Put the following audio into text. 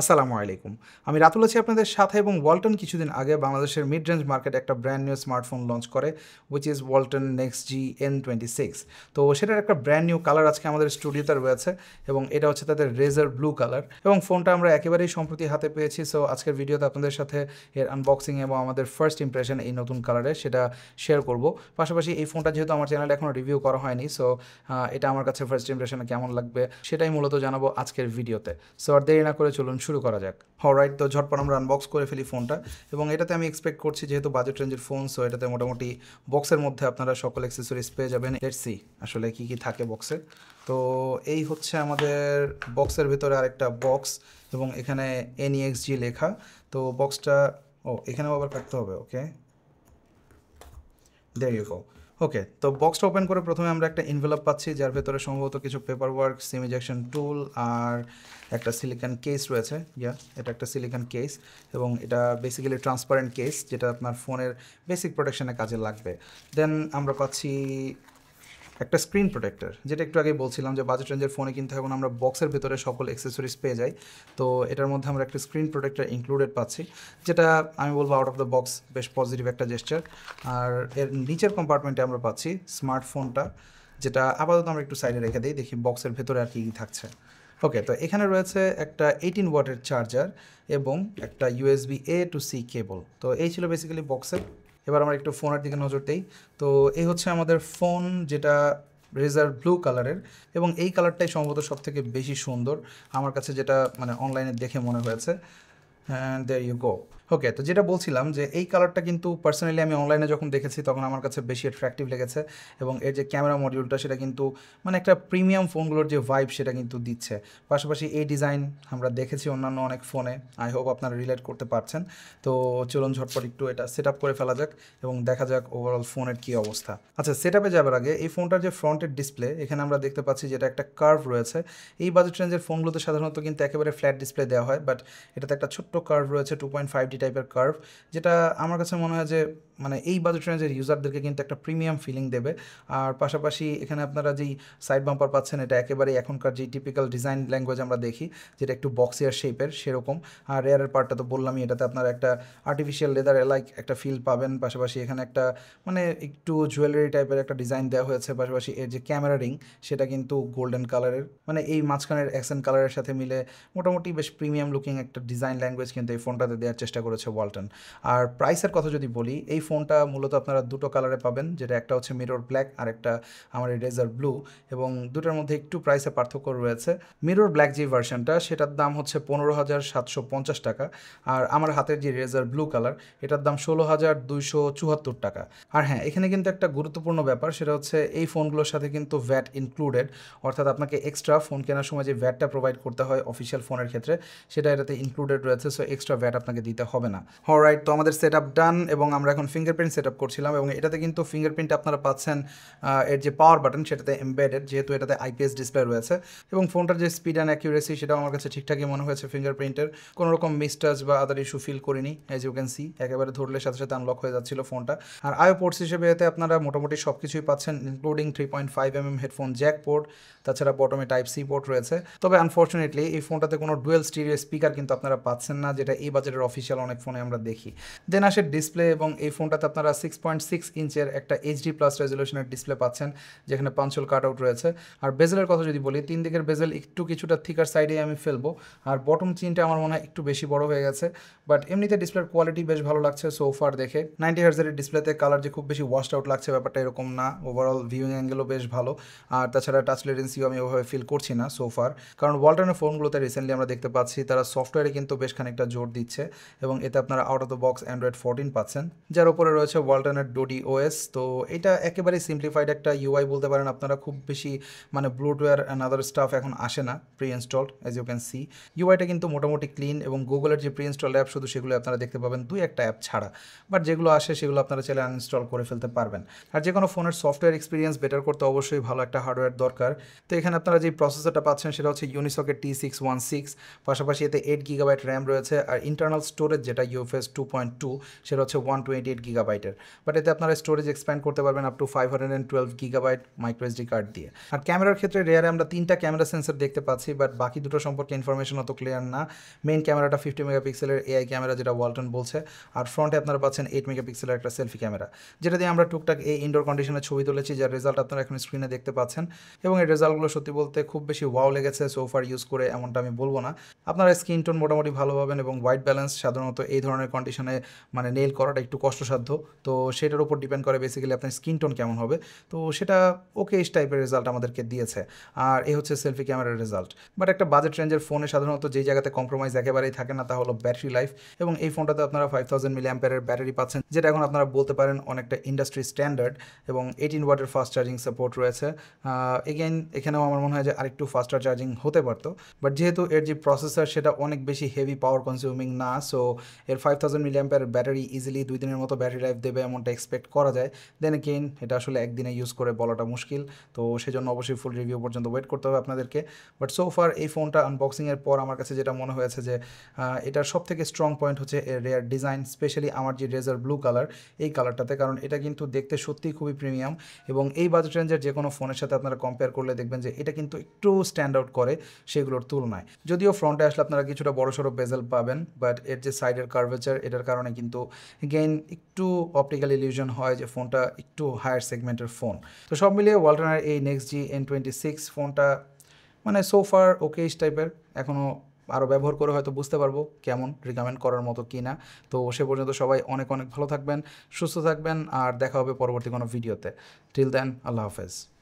আসসালামু আলাইকুম আমি রাতুল আছি আপনাদের সাথে এবং ওয়ালটন কিছুদিন আগে বাংলাদেশের মিড রেঞ্জ মার্কেট একটা ব্র্যান্ড নিউ স্মার্টফোন লঞ্চ করে which is Walton next G N twenty six তো সেটার একটা ব্র্যান্ড নিউ কালার আজকে আমাদের স্টুডিওতে রয়েছে এবং এটা হচ্ছে তাদের রেজার ব্লু কালার এবং ফোনটা আমরা একেবারেই সম্প্রতি হাতে পেয়েছি সো আজকের ভিডিওতে আপনাদের সাথে এর আনবক্সিং এবং আমাদের ফার্স্ট ইম্প্রেশন এই নতুন কালারে সেটা শেয়ার করব পাশাপাশি এই ফোনটা যেহেতু আমার চ্যানেলে এখনও রিভিউ করা হয়নি সো এটা আমার কাছে ফার্স্ট ইমপ্রেশনে কেমন লাগবে সেটাই মূলত জানাবো আজকের ভিডিওতে সো আর দেরি না করে চলুন শুরু করা যাক রাইট তো ঝটপট আমরা আনবক্স করে ফেলি ফোনটা এবং এটাতে আমি এক্সপেক্ট করছি যেহেতু বাজেট রেঞ্জের ফোন সো এটাতে মোটামুটি বক্সের মধ্যে আপনারা সকল অ্যাক্সেসরিজ পেয়ে যাবেন এর সি আসলে কি কি থাকে বক্সে তো এই হচ্ছে আমাদের বক্সের ভিতরে আরেকটা বক্স এবং এখানে জি e লেখা তো বক্সটা ও এখানেও আবার কাটতে হবে ওকে দেয়ার ইউ ওকে তো বক্সটা ওপেন করে প্রথমে আমরা একটা ইনভেলপ পাচ্ছি যার ভেতরে সম্ভবত কিছু paper work sim ejection tool আর একটা সিলিকন কেস রয়েছে ইয়া এটা একটা সিলিকন কেস এবং এটা বেসিক্যালি ট্রান্সপারেন্ট কেস যেটা আপনার ফোনের বেসিক প্রোটেকশনে কাজে লাগবে দেন আমরা পাচ্ছি একটা স্ক্রিন প্রোটেক্টর যেটা একটু আগে বলছিলাম যে বাজেট রেঞ্জের ফোনে কিন্তু এখন আমরা বক্সের ভেতরে সকল অ্যাক্সেসরিজ পেয়ে যাই তো এটার মধ্যে আমরা একটা স্ক্রিন প্রোটেক্টর ইনক্লুডেড পাচ্ছি যেটা আমি বলবো আউট অফ দ্য বক্স বেশ পজিটিভ একটা জেস্টার আর এর নিচের কম্পার্টমেন্টে আমরা পাচ্ছি স্মার্টফোনটা যেটা আপাতত আমরা একটু সাইডে রেখে দিই দেখি বক্সের ভেতরে আর কি থাকছে ওকে তো এখানে রয়েছে একটা এইটিন ওয়াটের চার্জার এবং একটা USB A to C cable তো এই ছিল বেসিক্যালি বক্সের এবার আমরা একটু ফোনের দিকে নজর দিই তো এই হচ্ছে আমাদের ফোন যেটা রেজার ব্লু কালারের এবং এই কালারটাই সম্ভবত থেকে বেশি সুন্দর আমার কাছে যেটা মানে অনলাইনে দেখে মনে হয়েছে and there you go okay তো যেটা বলছিলাম যে এই কালারটা কিন্তু পার্সোনালি আমি অনলাইনে যখন দেখেছি তখন আমার কাছে বেশি অ্যাট্রাকটিভ লেগেছে এবং এর যে ক্যামেরা মডিউলটা সেটা কিন্তু মানে একটা প্রিমিয়াম ফোনগুলোর যে ভাইব সেটা কিন্তু দিচ্ছে পাশাপাশি এই ডিজাইন আমরা দেখেছি অন্যান্য অনেক ফোনে আই হোপ আপনারা রিলেট করতে পারছেন তো চলুন ঝটপট একটু এটা সেট করে ফেলা যাক এবং দেখা যাক ওভারঅল ফোনের কী অবস্থা আচ্ছা সেট যাবার আগে এই ফোনটার যে ফ্রন্টের ডিসপ্লে এখানে আমরা দেখতে পাচ্ছি যেটা একটা কার্ভ রয়েছে এই বাজেট রেঞ্জের ফোনগুলোতে সাধারণত কিন্তু একেবারে ফ্ল্যাট ডিসপ্লে দেওয়া হয় বাট এটাতে একটা ছোট্ট কার্ভ রয়েছে টু পয়েন্ট ফাইভ টাইপের কার্ভ যেটা আমার কাছে মনে হয় যে মানে এই বাজেট রেঞ্জের ইউজারদেরকে কিন্তু একটা প্রিমিয়াম ফিলিং দেবে আর পাশাপাশি এখানে আপনারা যেই সাইড বাম্পার পাচ্ছেন এটা একেবারে এখনকার যে টিপিক্যাল ডিজাইন ল্যাঙ্গুয়েজ আমরা দেখি যেটা একটু বক্সিয়ার শেপের সেরকম আর রেয়ারের পার্টটা তো বললামই এটাতে আপনারা একটা আর্টিফিশিয়াল লেদার লাইক একটা ফিল পাবেন পাশাপাশি এখানে একটা মানে একটু জুয়েলারি টাইপের একটা ডিজাইন দেওয়া হয়েছে পাশাপাশি এর যে ক্যামেরা রিং সেটা কিন্তু গোল্ডেন কালারের মানে এই মাঝখানের অ্যাকসেন্ট কালারের সাথে মিলে মোটামুটি বেশ প্রিমিয়াম লুকিং একটা ডিজাইন ল্যাঙ্গুয়েজ কিন্তু এই ফোনটাতে দেওয়ার চেষ্টা করেছে ওয়ালটন আর প্রাইসের কথা যদি বলি এই ফোনটা মূলত আপনারা দুটো কালারে পাবেন যেটা একটা হচ্ছে মিরর ব্ল্যাক আর একটা আমার রেজার ব্লু এবং দুটার মধ্যে একটু প্রাইসে পার্থক্য রয়েছে মিরর ব্ল্যাক যে ভার্সনটা সেটার দাম হচ্ছে পনেরো হাজার সাতশো পঞ্চাশ টাকা আর আমার হাতের যে রেজার ব্লু কালার এটার দাম ষোলো হাজার দুইশো চুয়াত্তর টাকা আর হ্যাঁ এখানে কিন্তু একটা গুরুত্বপূর্ণ ব্যাপার সেটা হচ্ছে এই ফোনগুলোর সাথে কিন্তু ভ্যাট ইনক্লুডেড অর্থাৎ আপনাকে এক্সট্রা ফোন কেনার সময় যে ভ্যাটটা প্রোভাইড করতে হয় অফিসিয়াল ফোনের ক্ষেত্রে সেটা এটাতে ইনক্লুডেড রয়েছে সো এক্সট্রা ভ্যাট আপনাকে দিতে হবে না অলরাইট তো আমাদের সেট আপ ডান এবং আমরা এখন ফিঙ্গারপ্রিন্ট সেট আপ করছিলাম এবং এটাতে কিন্তু ফিঙ্গারপ্রিন্ট আপনারা পাচ্ছেন এর যে পাওয়ার বাটন সেটাতে এমবেডেড যেহেতু এটাতে আইপিএস ডিসপ্লে রয়েছে এবং ফোনটার যে স্পিড অ্যান্ড অ্যাকিউরেসি সেটাও আমার কাছে ঠিকঠাকই মনে হয়েছে ফিঙ্গারপ্রিন্টের কোনো রকম মিসটাচ বা আদার ইস্যু ফিল করিনি এজ ইউ ক্যান সি একেবারে ধরলে সাথে সাথে আনলক হয়ে যাচ্ছিল ফোনটা আর আয়ো পোর্টস হিসেবে এতে আপনারা মোটামুটি সব কিছুই পাচ্ছেন including three point five M M headphone jack port তাছাড়া বটমে টাইপ সি পোর্ট রয়েছে তবে আনফর্চুনেটলি এই ফোনটাতে কোনো ডুয়েল স্টিরিও স্পিকার কিন্তু আপনারা পাচ্ছেন না যেটা এই বাজারের অফিসিয়াল অনেক ফোনে আমরা দেখি দেন আসে ডিসপ্লে এবং এই ফোনটাতে আপনারা সিক্স পয়েন্ট সিক্স ইঞ্চের একটা এইচডি প্লাস রেজলিউশনের ডিসপ্লে পাচ্ছেন যেখানে পাঞ্চল কাট আউট রয়েছে আর বেজেলের কথা যদি বলি তিন দিকের বেজেল একটু কিছুটা থিকার সাইডে আমি ফেলবো আর বটম চিনটা আমার মনে হয় একটু বেশি বড় হয়ে গেছে বাট এমনিতে ডিসপ্লের কোয়ালিটি বেশ ভালো লাগছে সোফার দেখে নাইনটি হার্জারের ডিসপ্লেতে কালার যে খুব বেশি ওয়াশড আউট লাগছে ব্যাপারটা এরকম না ওভারঅল ভিউ অ্যাঙ্গেলও বেশ ভালো আর তাছাড়া টাচ লেটেন্সিও আমি ওভাবে ফিল করছি না সোফার কারণ ওয়ালটনের ফোনগুলোতে রিসেন্টলি আমরা দেখতে পাচ্ছি তারা সফটওয়্যারে কিন্তু বেশ খানিকটা জোর দিচ্ছে এবং এবং এতে আপনারা out of the box Android fourteen পাচ্ছেন যার উপরে রয়েছে ওয়ালটনের ডোডি ওএস তো এটা একেবারে সিম্পলিফাইড একটা ইউআই বলতে পারেন আপনারা খুব বেশি মানে ব্লুটওয়্যার অ্যান্ড আদার স্টাফ এখন আসে না pre installed as you can see ইউআইটা কিন্তু মোটামুটি ক্লিন এবং গুগলের যে প্রি ইনস্টল অ্যাপ শুধু সেগুলো আপনারা দেখতে পাবেন দুই একটা অ্যাপ ছাড়া বাট যেগুলো আসে সেগুলো আপনারা চাইলে আনইনস্টল করে ফেলতে পারবেন আর যে কোনো ফোনের সফটওয়্যার এক্সপিরিয়েন্স বেটার করতে অবশ্যই ভালো একটা হার্ডওয়্যার দরকার তো এখানে আপনারা যে প্রসেসরটা পাচ্ছেন সেটা হচ্ছে ইউনিসকের টি সিক্স ওয়ান সিক্স পাশাপাশি এতে এইট গিগাবাইট র্যাম রয়েছে আর ইন্টারনাল স্টোরেজ যেটা ইউএফএস টু পয়েন্ট টু সেটা হচ্ছে ওয়ান টোয়েন্টি এইট গিগাবাইটের বাট এতে আপনারা স্টোরেজ এক্সপ্যান্ড করতে পারবেন up to five hundred and twelve gigabyte microSD card দিয়ে আর ক্যামেরার ক্ষেত্রে রেয়ারে আমরা তিনটা ক্যামেরা সেন্সার দেখতে পাচ্ছি বাট বাকি দুটো সম্পর্কে ইনফরমেশন অত ক্লিয়ার না মেইন ক্যামেরাটা ফিফটি মেগাপিক্সেলের এআই ক্যামেরা যেটা ওয়ালটন বলছে আর ফ্রন্টে আপনারা পাচ্ছেন এইট মেগাপিক্সেলের একটা সেলফি ক্যামেরা যেটা দিয়ে আমরা টুকটাক এই ইনডোর কন্ডিশনে ছবি তুলেছি যার রেজাল্ট আপনারা এখন স্ক্রিনে দেখতে পাচ্ছেন এবং এই রেজাল্টগুলো সত্যি বলতে খুব বেশি ওয়াও লেগেছে সোফার ইউজ করে এমনটা আমি বলবো না আপনারা স্ক্রিন টোন মোটামুটি ভালো পাবেন এবং হোয়াইট ব্যালেন্স সাধারণত সাধারণত এই ধরনের কন্ডিশনে মানে নেল করাটা একটু কষ্টসাধ্য তো সেটার উপর ডিপেন্ড করে বেসিক্যালি আপনার স্কিন টোন কেমন হবে তো সেটা ওকে এই টাইপের রেজাল্ট আমাদেরকে দিয়েছে আর এই হচ্ছে সেলফি ক্যামেরার রেজাল্ট বাট একটা বাজেট রেঞ্জের ফোনে সাধারণত যে জায়গাতে কম্প্রোমাইজ একেবারেই থাকে না তা হলো ব্যাটারি লাইফ এবং এই ফোনটাতে আপনারা ফাইভ থাউজেন্ড মিলি অ্যাম্পেয়ারের ব্যাটারি পাচ্ছেন যেটা এখন আপনারা বলতে পারেন অনেকটা ইন্ডাস্ট্রি স্ট্যান্ডার্ড এবং এইটিন ওয়াটের ফাস্ট চার্জিং সাপোর্ট রয়েছে এগেন এখানেও আমার মনে হয় যে আরেকটু ফাস্টার চার্জিং হতে পারতো বাট যেহেতু এর যে প্রসেসর সেটা অনেক বেশি হেভি পাওয়ার কনজিউমিং না সো এর ফাইভ থাউজেন্ড মিলিয়াম্পের ব্যাটারি ইজিলি দুই দিনের মতো ব্যাটারি লাইফ দেবে এমনটা এক্সপেক্ট করা যায় দেন কেন এটা আসলে একদিনে ইউজ করে বলাটা মুশকিল তো সেজন্য অবশ্যই ফুল রিভিউ পর্যন্ত ওয়েট করতে হবে আপনাদেরকে বাট সো ফার এই ফোনটা আনবক্সিংয়ের পর আমার কাছে যেটা মনে হয়েছে যে এটার সব থেকে স্ট্রং পয়েন্ট হচ্ছে এর রেয়ার ডিজাইন স্পেশালি আমার যে রেজার ব্লু কালার এই কালারটাতে কারণ এটা কিন্তু দেখতে সত্যিই খুবই প্রিমিয়াম এবং এই বাজেট রেঞ্জের যে কোনো ফোনের সাথে আপনারা কম্পেয়ার করলে দেখবেন যে এটা কিন্তু একটু স্ট্যান্ড আউট করে সেগুলোর তুলনায় যদিও ফ্রন্টে আসলে আপনারা কিছুটা বড় সড়ো বেজেল পাবেন বাট এর যে সাইড সাইডের কার্ভেচার এটার কারণে কিন্তু গেইন একটু অপটিক্যাল ইলিউশন হয় যে ফোনটা একটু হায়ার সেগমেন্টের ফোন তো সব মিলিয়ে ওয়ালটনের এই next G N twenty six ফোনটা মানে সোফার ওকেইস টাইপের এখনও আরও ব্যবহার করে হয়তো বুঝতে পারবো কেমন রিকমেন্ড করার মতো কি না তো সে পর্যন্ত সবাই অনেক অনেক ভালো থাকবেন সুস্থ থাকবেন আর দেখা হবে পরবর্তী কোনো ভিডিওতে টিল দেন আল্লাহ হাফেজ